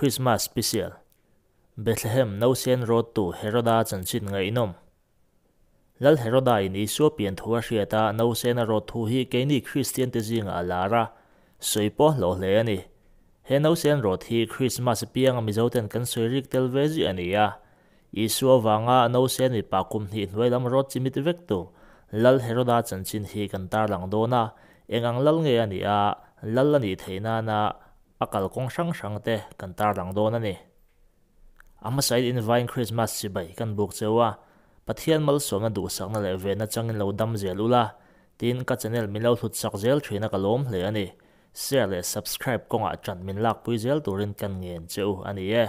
Christmas special Bethlehem no sen road to Heroda chanchin ngai nom lal Heroda in isu pian thua hriata no sen road thu hi keini Christian te zinga lara soipo lo hle ani he no sen road hi Christmas piang mi zoten kan soirik telvezi ania isu wanga no sen mi pakum hi hnuailam road chimit vek tu lal Heroda chín hi kan tar lang dona engang lal nge ania lal ani theina na akal kong sang sang te kan tar dang don ani ama side invite christmas si bai kan buk chewa pathian mal som na du sak na le ve na changin lo dam zel ula tin ka channel mi lo thut sak zel thina ka lom hle ani share le subscribe konga chan min lak pui zel turin kan ngen cheu ani e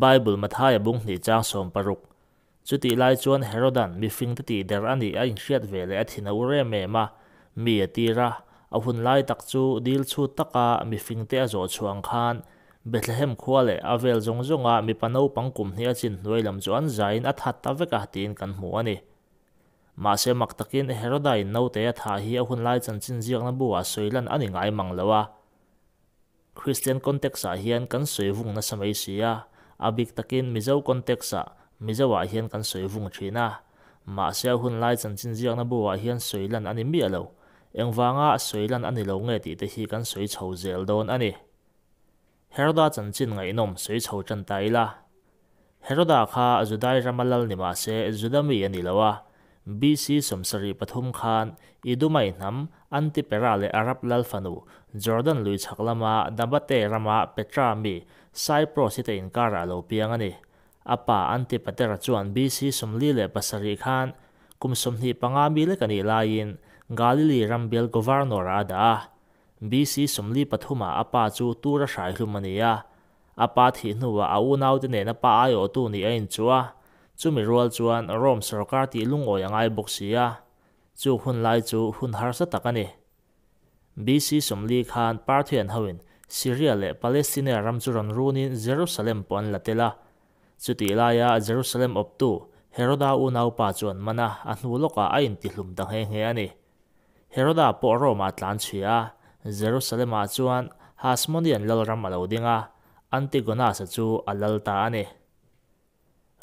bible mathaya bung ni chang som paruk chuti lai chuan herodan mi fing ti der ani a in hriat ve le a thina ure me ma mi atira a hun lai tak chu dil chu taka mi fing te a zo chuang khan Bethlehem khua le a vel zong zong a mi pano pangkum hi a chin noi lam chuan zain a that ta veka tin kan hmu ani ma se mak takin herodain no te a tha hi a hun lai chan chin ziak na buwa soilan ani ngai mang lawa Christian context a ah hian kan soivung na samai sia abik takin mizo context a ah, mizo a ah hian kan soivung thina ma se hun lai chan chin ziak na buwa hian soilan ani mi alo เองว่างาสวยลันอันนี้ลงเงติดที่กันสวยชาวเจลดอนอันนี้เฮรดาจันจินไงนมสวยชาวจันไตละเฮรดาค่าจุดได้รำลัลนิมาเซจุดมีอันนี้ละวะบีซีสมศรีปฐุมคานอีดูไม่น้ำอันติเปราเลอารับลัลฟานูจอร์แดนลุยชักลามาดับเตอร์รามาเปตรามีไซโปรสิตอินการาโลเปียงอันนี้อาปาอันติ่ปฏิรูปจวนบีซีสมลีเลปัสริคันคุมสมทีปังอามีเลกันอีลายน์ Nga li li ram biel govarno raa daa. Biisi som li pat huma a pa ju tu rasai huma ni yaa. A pa ti inuwa a unaaw dine na pa ayo tu ni ayin zuwa. Tsu mi ruwal zuwan roms rakaar ti ilungo yaa ngaay buksii yaa. Tsu hun laay zu hun har sata ka ni. Biisi som li hawin, Siria le palestine ram zu Jerusalem puan la te la. Tsu ti ilaaya Jerusalem optu, Herod pa zuwan ma naa an ulo ka ayin ti hum danghe ngaa heroda pawh roma tlan chhia jerusalema chuan hasmonian lalram alo dinga antigonas chu a lalta ani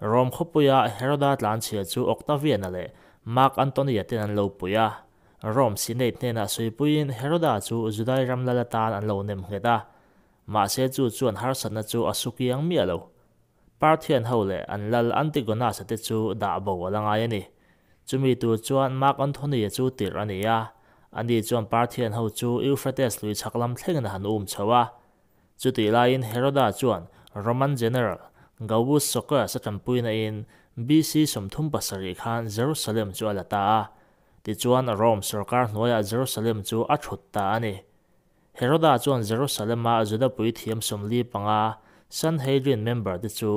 rom khopuya heroda tlan chhia chu octavian ale mark antony atin an lo puya rom sineit hnena suipuin heroda chu judai ram lalatan an lo nem hleta ma se chu chuan harsana chu asukiang mi alo parthian ho le an lal antigonas te chu da bo alangai ani chumi tu chuan mark antony chu tir ania ani chuan party an ho chu euphrates lui chaklam thleng na han um chawa chu ti la in heroda chuan roman general gawu soka sa tam pui na in bc somthum pasari khan jerusalem chu ala ta ti chuan a rom sarkar no ya jerusalem chu a thut ta ani heroda chuan jerusalem ma a zoda pui thiam somli panga san hadrian member ti chu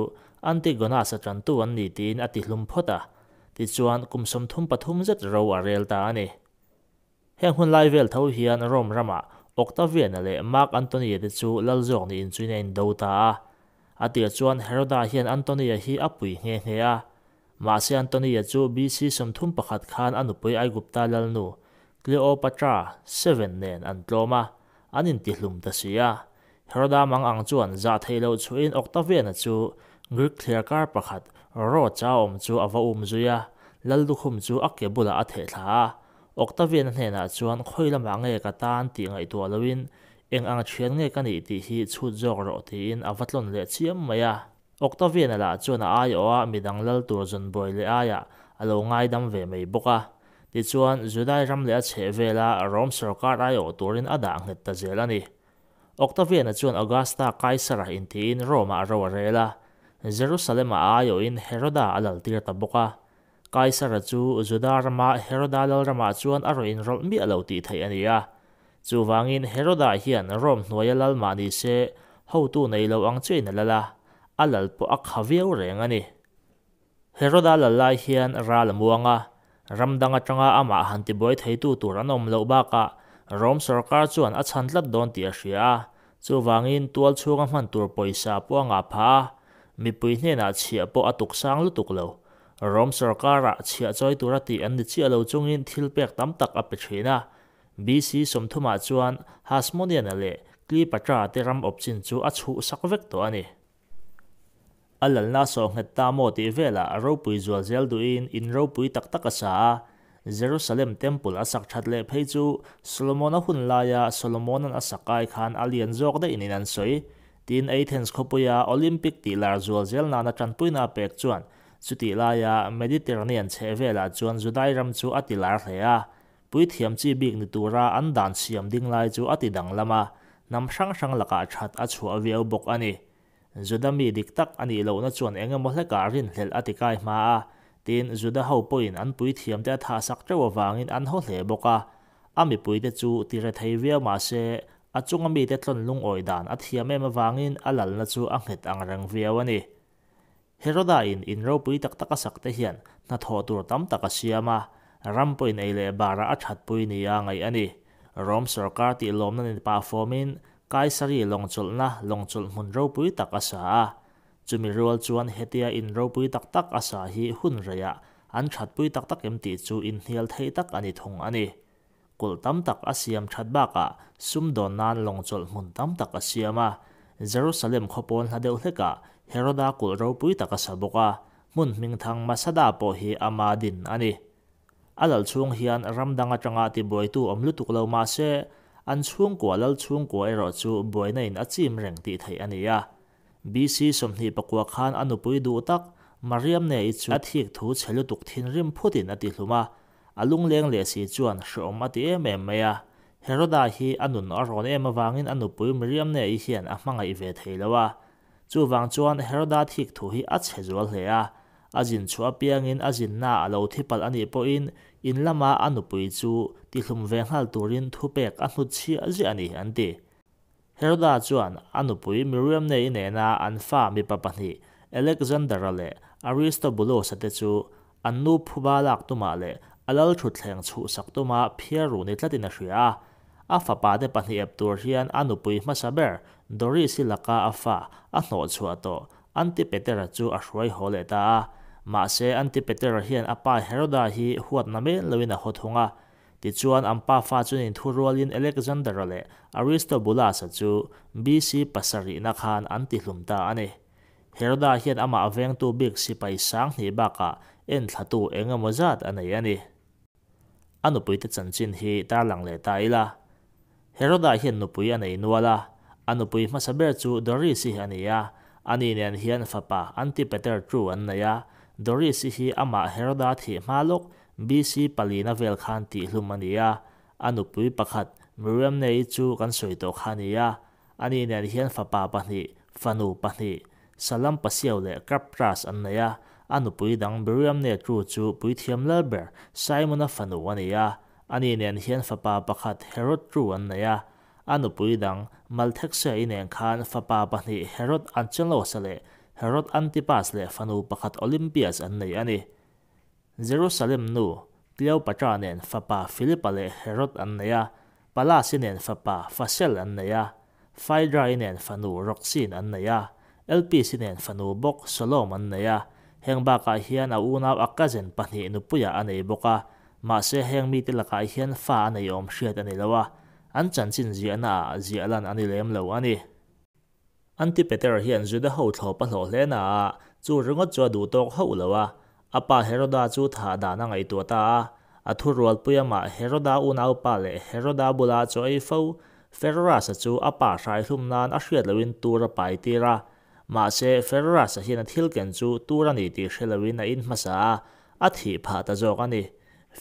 anti gona sa tan tu an ni tin ati hlum phota ti chuan kum somthum pathum zet ro a rel ta ani heng hun lai vel thâu hiền rom rama octavian le mark antony te chu lal zawk ni in chuin in do ta a atia chuan heroda ah hian antony hi apui nge nge a ma se antony chu bc somthum pakhat khan anupui ai gupta lal nu cleopatra seven nen an tloma anin ti hlum ta sia heroda ah mang ang chuan za theilo chuin octavian chu greek clear kar pakhat ro cha chu ava um zuya lal dukhum chu bula a the thla octavian hnen ah chuan khoilama nge ka tan tiếng ngaih tua loin eng ang thian nge ka ni tih hi rồi thì rawh tiin a vatlon le chiam mai a octavian là chuan a ai oa midang lal tur zun boi le aia a lo ngai dam ve mei boka ti chuan judai ram le a che vela rom sarkar ai o turin ada hết ta zel ani octavian là chuan augusta kaisara in tiin roma a ro là jerusalem a ayo in heroda alal tir ta boka kaisar chu zudarma herodal rama chuan aro in rol mi alo ti thai ania chu wangin heroda hian rom noyalal mani se ho tu nei lo ang chei na lala alal po akhaveu reng ani heroda lala hian ral muanga ramdang atanga ama hanti boy thai tu turanom lo ba ka rom sarkar chuan a chanlat ti a ria chu wangin tual chuang man tur poisa po mi pui hne na po atuk sang lutuk lo rom sarkara chia choi turati an ni chi alo chungin thilpek tam tak a pethina bc somthuma chuan hasmonian ale kli patra te ram Option chu a chu sak vek to ani alal na so ngat ta mo ti vela ro pui zual zel du in in ro pui tak tak asa Jerusalem temple asak that le phei chu Solomon a hun laya Solomon an asakai khan alian jok da inin an soi tin athens khopuya olympic ti lar zual zel na na tan pui pek chuan chuti laia mediterranean chhevela chuan judairam chu ati lar hle a puithiam chi bik ni tura an dan siam ding lai chu ati dang lama nam sang sang laka that a chu a veu bok ani judami dik tak ani lo na chuan engemaw hleka rin hlel ati kai hma a tin juda ho poin an puithiam te tha sak tro wangin an ho hle boka ami puite chu tire thei via ma se achungami te tlon lung oidan athiam em awangin alal na chu a nghet ang rang viawani ฮโรดาอนอินรูปุยตักตักสักเทียนนัทหัวตัวตั้มตักเสียมารัมปุยเอเลบาราอัชัดปุยนียังไงอันนี้รอมสรคาร์ติลอมนันปาฟอมินไกสรีลงจุลนะลงจุลมุนรูปุยตักอสาจุมิรัวจวนเฮติยาอินรูปุยตักตักอสาฮีฮุนเรียอันชัดปุยตักตักเอ็มติจูอินเฮลเทยตักอันนี้ทงอันนี้กลตั้มตักเซียมชัดบ้ากะซุมโดนนานลงจุลมุนตั้มตักเซียมะเยรูซาเล็มขบวนฮาเดลเฮกะ Heroda kulro pui taka sabuka mun mingthang masada po hi ama din ani. Alal chung hian ramdanga tanga ti boy tu omlutuk lau ma se an chung kwa lal chung kwa ero chu boy na in achim reng ti thai ani ya. BC somni pakwa khan anu pui du tak Mariam ne i chu athik thu chelu tuk thin rim phutin ati luma. alung leng le si chuan shom ati em em maya Heroda hi anun aron em awangin anu pui Mariam ne i hian a hmanga i ve thei lawa. chu wang chuan herda thik thu hi a che zual le a a jin chua piang in a jin na a lo thi pal ani po in in lama anu pui chu ti thum ve hal turin thu pek a hnu chi a ji ani an ti herda chuan anu pui miriam ne in na an fa mi pa pa ni alexander le aristobulo sa te chu an tu ma le alal thu tu ma phia ru ni a hria a fa pa de pa ni ma saber dori si laka afa a no chua to anti petera chu a roi hole ta ma se anti petera hian apa heroda hi huat na me lewina hothunga ti chuan ampa fa chun in thu rolin alexander le aristobula sa chu bc pasari na khan anti hlumta ane heroda hian ama aveng tu big si pai sang ni baka en thatu enga mozat ane yani anu puite hi ta lang le taila heroda hian nu anu pui ma saber chu dori si han ya ani nen hian fa pa anti peter chu an na ya dori si hi ama heroda thi ma lok bc pali na vel khan ti hlumania anu pui pakhat miram nei chu kan soi to khania ani nen hian fa pa pa ni fanu pa ni le kapras an na dang miram nei chu chu pui fanu wania ani nen hian fa pa anu puidang malthaksa inen khan fapa pani herod anchalo sale herod antipas le fanu pakhat olympias an nei ani jerusalem nu tiau pacha nen fapa philipale herod an nei a pala sinen fapa fasel an nei a phaidra inen fanu roxin an nei a lp sinen fanu bok solom an nei a hengba ka akazen pani nu puya anei heng mi tilaka hian fa anilawa an chan chin ziana zialan ani lem lo ani anti peter hian juda ho thlo pa hlo hle na chu ringo chu du tok ho lo wa apa heroda chu tha da na ngai tu ta a thu rol puyama heroda unau pa le heroda bula chu ei fo ferra sa chu apa sai hlum nan a hriat loin tur pai ti ra ma se ferra sa hian thil ken chu tur ani ti hrelovin a in masa a thi pha ta jok ani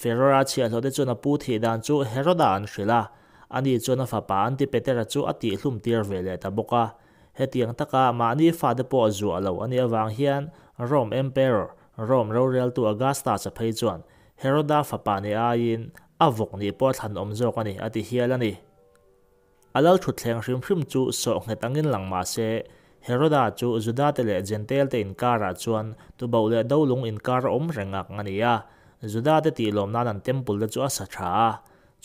ferra chi a lo de chu na pu thi dan chu heroda an hrila ani chuan a fapa an ti petera chu a tih hlum tir ve le ta bawk a he tiang taka ma ni fa de pawh a zu a lo ani avang hian rome emperor rome rorel tu augusta cha phei chuan heroda fapa ne a in a vok ni pawh thlan om zawk ani ati hial ani alal thu thleng hrim hrim chu so nge tangin langma se heroda chu juda te le gentel te inkara ah chuan tu bo le dolung inkar om rengak ngania juda te ti lom nan an temple le chu a sa tha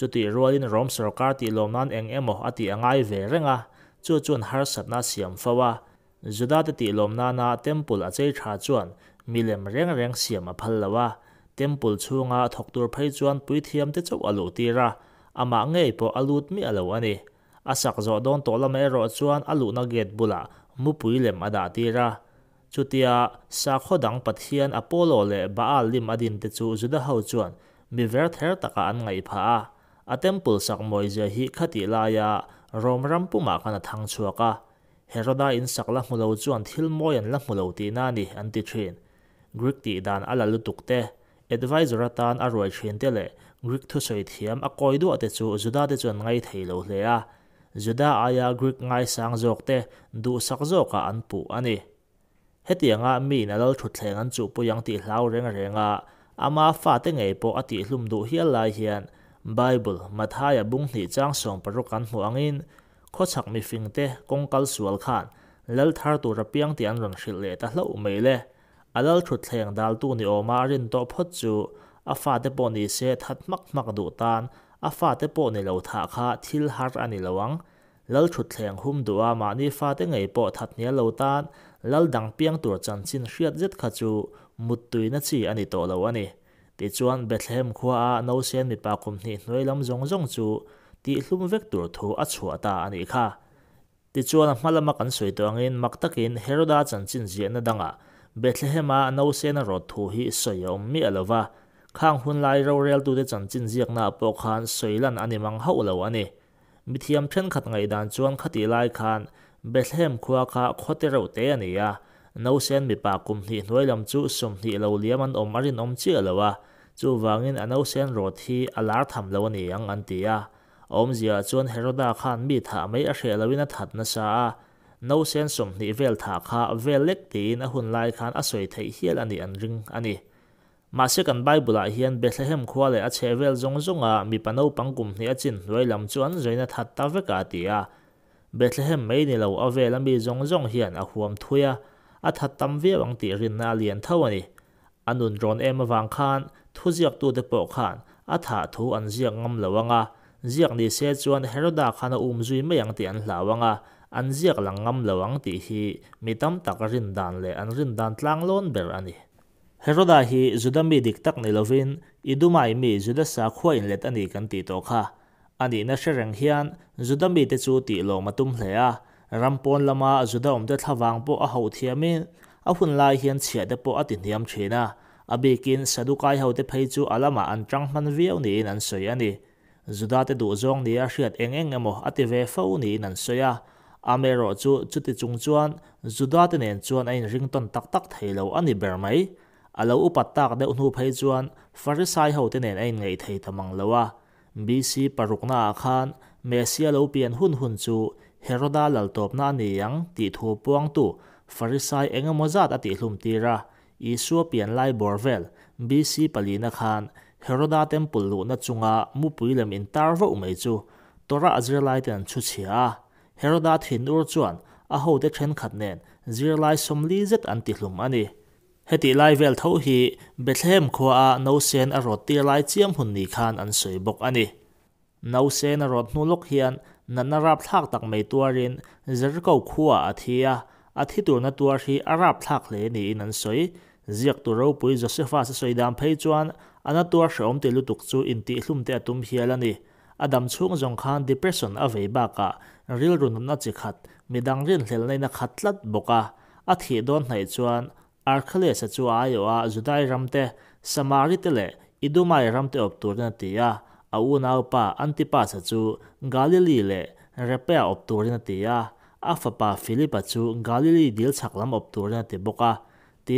จุดที่รัวินรอมสโลการติลมนันเองเอ็มอ่าที่ง่ายเวรเงาจู่จวนฮาร์สันนาเสียมฟ้าจุดที่ติลมนันาเต็มปุ่ลอาเจจะชาจวนมีเลมเร่งเร่งเสียมพัลละวะเทมปุ่ลช่วงอาทกตัวไปจวนปุยเทียมที่จบอลูตีระอามาเงยพออาลูตมีอะไรวันี่อาศักจอดอนตัวละเมรอจวนอาลูนาเกตบุลามุปุยเลมอาดาตีระจุดที่อาสักคดังปัทเทียนอพอลโลเล่บาลิมอดินที่จู่จุดเดาจวนมีเวลเทิร์ตกะอันไงพะ atemple sakmawi zia hi khati laia romram puma kana thangchuaka heroda in sakla hmulo chuan thilmawi an la hmulo ti na ni an ti greek ti dan ala lutukte advisor atan a roi thin te le greek thu soi thiam a du ate chu juda te chuan ngai theilo hle a juda aya greek ngai sang jok te du sak zoka an pu ani anga mi na lal thu thleng an chu puyang ti hlau reng renga ama fa te ngei po ati hlum du hial lai hian ไบเบิลมาทายบุ้งหนีจ้างส่งปรุกันหัวงินข้อฉักมีฟิงเตะกงกัลสวลขานแล้วทาร์ตูระเบียงที่อันรังสิเลตัลูไม่เละอาลชุดเสียงดัลตูนิโอมารินโตพดจูอาฟาเตปนิเซทัดมักมักดูตานอาฟาเตปนิเลวทาคาทิลฮาร์อันิระวังแล้วชุดเสียงหุ่มดัวมานีฟาเตงไอปอทัดเนียเลวตานแล้วดังเปียงตัวจันสินเชียดยึดขจูมุดตุยนัชีอันิโตเลวันี ti chuan bethlehem khua a no sen mi pa kum ni noi lam zong zong chu ti hlum vek tur thu a chua ta ani kha ti chuan hmalama kan soi to angin mak takin heroda chan chin ji na danga bethlehem a no sen ro thu hi soyom um, mi alawa khang hun lai ro rel de chan chin ji na po khan mang hau lo ani mithiam then khat ngai dan chuan khati lai khan bethlehem khua kha khote ro te ani ya no mi pa kum ni lam chu sum ni lo om arin om chi alawa จู่วางอินอนุเสียรถที่อลาร์ทำแล้ววันนี้ยังอันตรายอมเสียจนเฮโรดาขันมีถ้าไม่เอเชียลวินาทัดนะซาอนุเสียงสมนิเวลถ้าข้าเวลเล็กตีนะหุ่นไล่ขันอาศัยไทยเฮียลอันนี้อันริงอันนี้มาเสกันใบบุราเฮียนเบสเฮมควาเลอเชเวลจงจงอามีปนเอาปังกุมเนียจินดวยลำชวนรอยนัทตาเวกอาตีอเบสเฮมไม่นีเลาวอเวลมีจงจงเฮียนอาหวมทุยอาทัดตั้มเวบังตีรินนาเลียนเท่านี้อันนุนรอนเอมาวางขาน thuziak tu de paw khan a tha thu an ziak ngam lawanga ziak ni se chuan heroda khana um zui ma yang te an lawanga an ziak lang ngam lawang ti hi mitam tak rin dan le an rin dan tlang lon ber ani heroda hi zudami dik tak ne lovin idumai mi zuda sa khoi let ani kan ti to kha ani na sharang hian zudami te chu ti lo matum hle a rampon lama zuda de thawang po a ho thiamin a hun lai hian chhia de po atin niam thina abekin sadukai hote phei chu alama an tang man viau ni nan an soi ani zuda te du zong ni a hriat eng eng emo ati ve fo ni nan an soya amero chu chuti chung chuan zuda te nen chuan a rington tak tak theilo ani ber mai alo upat tak de unhu phei chuan farisai hote nen a in ngei thei tamang lowa bc parukna khan mesia lo pian hun hun chu heroda top na ni yang ti thu puang tu farisai engamawzat ati hlum tira Isua pian lai borvel BC palina khan Heroda temple lu na chunga mupui lem in tar vo chu tora azirlai ten chu chia Heroda thin ur chuan a ho te then khat nen zirlai somli zet an hlum ani heti lai vel tho hi betlehem khwa a no sen a rot tir lai chiam hun ni khan an soi bok ani no sen a rot nu lok hian nanarap thak tak mai tuarin zerkau khuwa athia athitur na tuar hi arap thak le ni in an soi ziak tu ro pui josepha se soidam phei chuan ana tua hreom te lutuk chu in ti hlum te atum hial adam chung zong khan depression a vei ba ka ril runum na chi midang rin hlel nei na khat boka a thi don hai chuan arkhale sa chu ayo a judai ramte samari te idumai ramte op tur na ti a a pa antipa sa chu galili le repea op tur na ti a afa pa philipa chu galili dil chaklam op na ti boka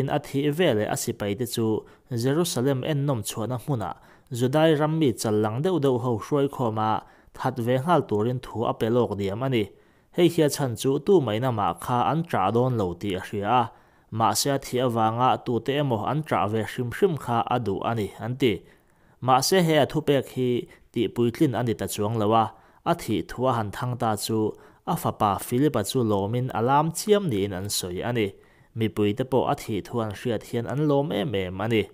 Palestine at hi vele asipay de chu Jerusalem en nom chua na muna. Zudai rammi chalang de udau hau shuay ko ma thad ve ngal turin thu apelok diam ani. Hei hiya chan chu tu may na ma kha an tra don lau di ahri a. Ma siya thi awa tu te emo an tra ve shim shim kha adu ani anti. Ma siya hea thu pek hi di buitlin ani ta chuang lawa. Ati thua han thang ta chu afapa Filipa chu lomin alam chiam ni an soy ani. มีปุยตะโปอธิทวนเสียเทียนอันลมเอเมมันนี่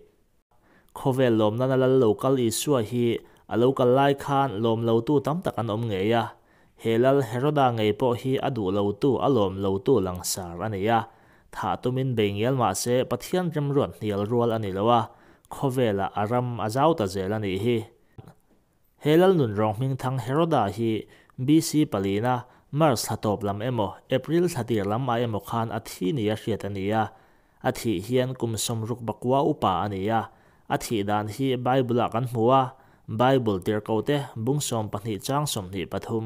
โคเวลลมนั้นละลูกาลีสัวฮีอาลกาไลคานลมเลาตู้ตั้มตะกันอมเงียะเฮลัลเฮโรดาไงโปฮีอดูเลาตู้อารมเลาตู้หลังสารอันนี้ยะถ้าตุมินเบงเยลมาเซปะเทียนจำรวนเนียลรัวอันนี้ละวะโคเวลอารัมอาเจ้าตะเจลันนี้ฮีเฮลัลนุนรองมิงทังเฮโรดาฮีบีซีปาลีนา mars hatop lam emo april thatir lam a emo khan athi ni a hriat ania athi hian kum som ruk bakwa upa ania athi dan hi bible kan hmua bible tir ko te bungsom pahnih chang som ni pathum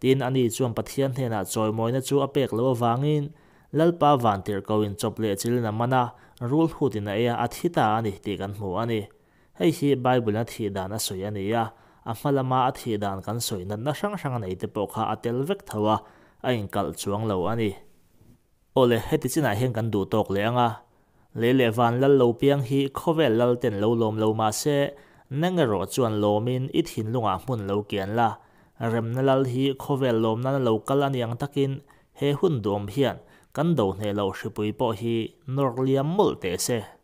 tin ani chuam pathian hena choi moina chu apek lo wangin lalpa van tir ko in chop le chil na mana rul hutin a e athita ani ti kan hmu ani hei hi bible na thi dan a soi ania là a hmalama a thi dan kan soinan na hrang hrang nei te pawh kha a tel vek thowa a inkal chuang lo ani ole heti chinah hian kan du tawk le anga le le van lal lo piang hi khovel lal ten lo lom lo ma se nang ro chuan lomin i thin lunga hmun lo kian la rem na lal hi khovel lom nan lo kal aniang takin he hun dom hian kan do hne lo hripui pawh hì nor liam mul te se